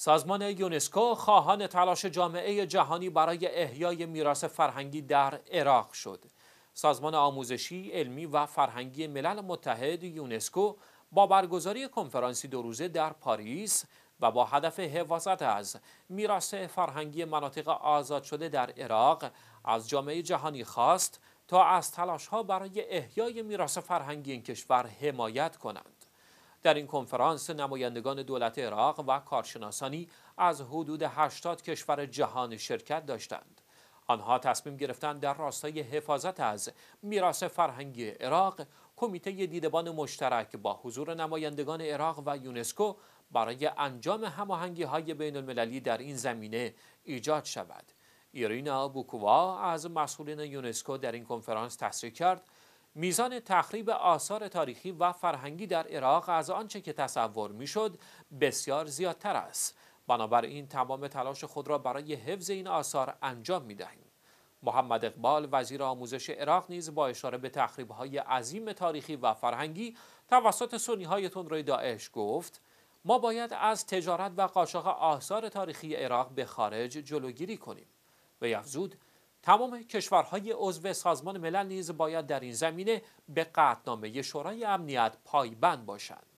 سازمان یونسکو خواهان تلاش جامعه جهانی برای احیای میراث فرهنگی در عراق شد. سازمان آموزشی، علمی و فرهنگی ملل متحد یونسکو با برگزاری کنفرانسی دو روزه در پاریس و با هدف حفاظت از میراث فرهنگی مناطق آزاد شده در عراق از جامعه جهانی خواست تا از تلاشها برای احیای میراث فرهنگی این کشور حمایت کنند. در این کنفرانس نمایندگان دولت عراق و کارشناسانی از حدود 80 کشور جهان شرکت داشتند. آنها تصمیم گرفتند در راستای حفاظت از میراث فرهنگی عراق کمیته دیدبان مشترک با حضور نمایندگان عراق و یونسکو برای انجام هماهنگی های بین المللی در این زمینه ایجاد شود. ایرینا بوکووا از مسئولین یونسکو در این کنفرانس تصریح کرد میزان تخریب آثار تاریخی و فرهنگی در عراق از آنچه که تصور میشد بسیار زیادتر است بنابراین تمام تلاش خود را برای حفظ این آثار انجام می دهیم. محمد اقبال وزیر آموزش عراق نیز با اشاره به تخریب های عظیم تاریخی و فرهنگی توسط سنی های روی داعش گفت ما باید از تجارت و قاچاق آثار تاریخی عراق به خارج جلوگیری کنیم و افزود تمام کشورهای عضو سازمان ملل نیز باید در این زمینه به قطعنامه شورای امنیت پایبند باشند